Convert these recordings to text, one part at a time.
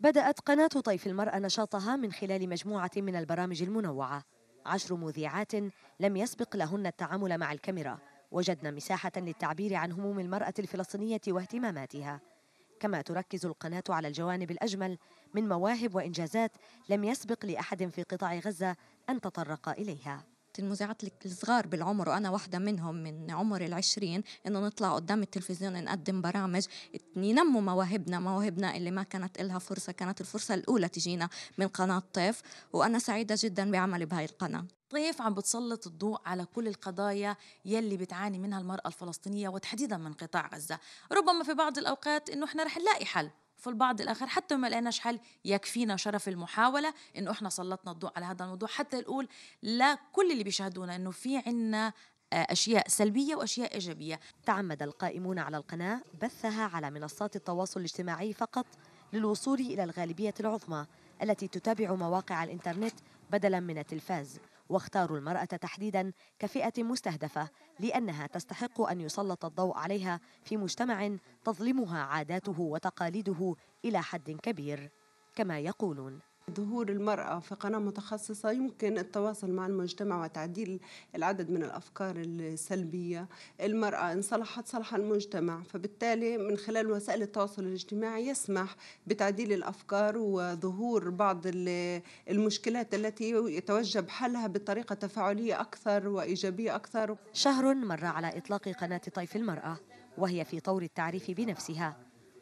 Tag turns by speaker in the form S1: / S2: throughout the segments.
S1: بدأت قناة طيف المرأة نشاطها من خلال مجموعة من البرامج المنوعة عشر مذيعات لم يسبق لهن التعامل مع الكاميرا وجدن مساحة للتعبير عن هموم المرأة الفلسطينية واهتماماتها كما تركز القناة على الجوانب الأجمل من مواهب وإنجازات لم يسبق لأحد في قطاع غزة أن تطرق إليها المذيعات الصغار بالعمر وأنا واحدة منهم من عمر العشرين إنه نطلع قدام التلفزيون نقدم برامج ينموا مواهبنا مواهبنا اللي ما كانت إلها فرصة كانت الفرصة الأولى تجينا من قناة طيف وأنا سعيدة جدا بعملي بهاي القناة
S2: طيف عم بتسلط الضوء على كل القضايا يلي بتعاني منها المرأة الفلسطينية وتحديدا من قطاع غزة ربما في بعض الأوقات إنه إحنا رح نلاقي حل في البعض الآخر حتى ما لقيناش حل يكفينا شرف المحاولة إنه إحنا سلطنا الضوء على هذا الموضوع حتى نقول
S1: لكل اللي بيشاهدونا إنه في عنا آه، أشياء سلبية وأشياء إيجابية تعمد القائمون على القناة بثها على منصات التواصل الاجتماعي فقط للوصول إلى الغالبية العظمى التي تتابع مواقع الإنترنت بدلا من التلفاز واختاروا المرأة تحديدا كفئة مستهدفة لأنها تستحق أن يسلط الضوء عليها في مجتمع تظلمها عاداته وتقاليده إلى حد
S3: كبير كما يقولون ظهور المرأة في قناة متخصصة يمكن التواصل مع المجتمع وتعديل العدد من الأفكار السلبية المرأة إن صلحت صلح المجتمع فبالتالي من خلال وسائل التواصل الاجتماعي يسمح بتعديل الأفكار وظهور بعض المشكلات التي يتوجب حلها بطريقة تفاعلية أكثر وإيجابية أكثر شهر مر على إطلاق قناة طيف
S1: المرأة وهي في طور التعريف بنفسها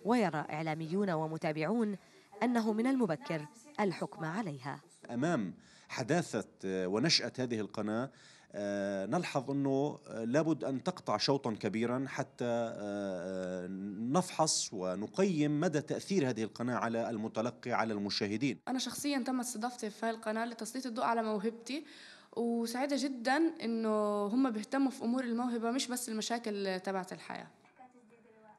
S1: ويرى إعلاميون ومتابعون أنه من المبكر الحكم عليها
S4: أمام حداثة آه، ونشأة هذه القناة آه، نلحظ أنه لابد أن تقطع شوطا كبيرا حتى آه، نفحص ونقيم مدى تأثير هذه القناة على المتلقي على المشاهدين
S1: أنا شخصيا تم استضافتي في هذه القناة لتسليط الضوء على موهبتي وسعيدة جدا أنه هم بيهتموا في أمور الموهبة مش بس المشاكل تبعت الحياة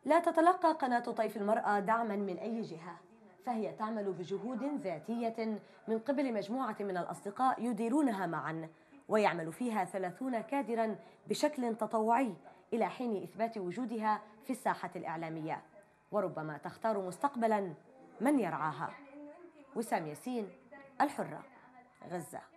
S1: لا تتلقى قناة طيف المرأة دعما من أي جهة فهي تعمل بجهود ذاتية من قبل مجموعة من الأصدقاء يديرونها معا ويعمل فيها ثلاثون كادرا بشكل تطوعي إلى حين إثبات وجودها في الساحة الإعلامية وربما تختار مستقبلا من يرعاها وسام ياسين الحرة غزة